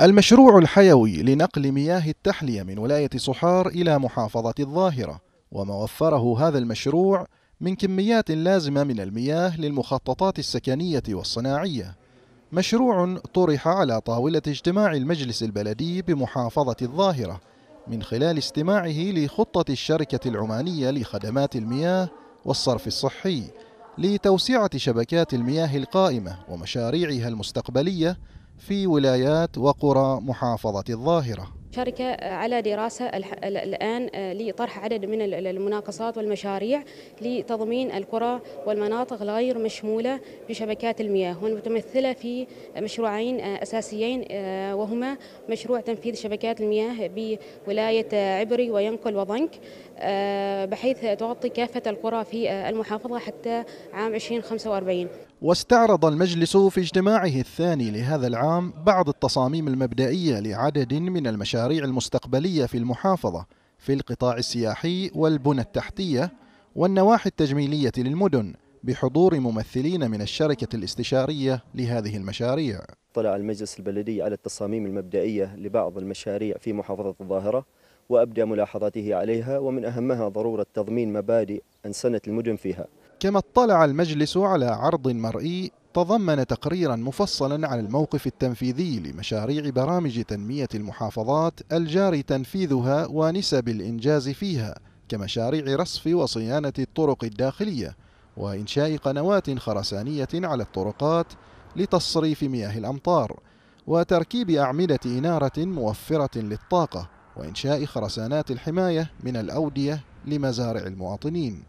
المشروع الحيوي لنقل مياه التحلية من ولاية صحار إلى محافظة الظاهرة وما وفره هذا المشروع من كميات لازمة من المياه للمخططات السكنية والصناعية مشروع طرح على طاولة اجتماع المجلس البلدي بمحافظة الظاهرة من خلال استماعه لخطة الشركة العمانية لخدمات المياه والصرف الصحي لتوسعة شبكات المياه القائمة ومشاريعها المستقبلية في ولايات وقرى محافظة الظاهرة شركة على دراسة الآن آه، لطرح عدد من المناقصات والمشاريع لتضمين القرى والمناطق غير مشمولة بشبكات المياه والمتمثلة في مشروعين آه، أساسيين آه، وهما مشروع تنفيذ شبكات المياه بولاية عبري وينقل وضنك بحيث تغطي كافة القرى في المحافظة حتى عام 2045 واستعرض المجلس في اجتماعه الثاني لهذا العام بعض التصاميم المبدئية لعدد من المشاريع المشاريع المستقبلية في المحافظة في القطاع السياحي والبنى التحتية والنواحي التجميلية للمدن بحضور ممثلين من الشركة الاستشارية لهذه المشاريع طلع المجلس البلدي على التصاميم المبدئية لبعض المشاريع في محافظة الظاهرة وأبدى ملاحظاته عليها ومن أهمها ضرورة تضمين مبادئ أنسنة المدن فيها كما اطلع المجلس على عرض مرئي تضمن تقريرا مفصلا على الموقف التنفيذي لمشاريع برامج تنمية المحافظات الجاري تنفيذها ونسب الإنجاز فيها كمشاريع رصف وصيانة الطرق الداخلية وإنشاء قنوات خرسانية على الطرقات لتصريف مياه الأمطار وتركيب أعمدة إنارة موفرة للطاقة وإنشاء خرسانات الحماية من الأودية لمزارع المواطنين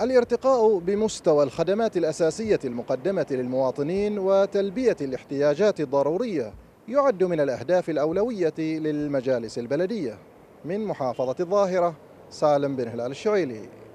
الارتقاء بمستوى الخدمات الأساسية المقدمة للمواطنين وتلبية الاحتياجات الضرورية يعد من الأهداف الأولوية للمجالس البلدية من محافظة الظاهرة سالم بن هلال الشعيلي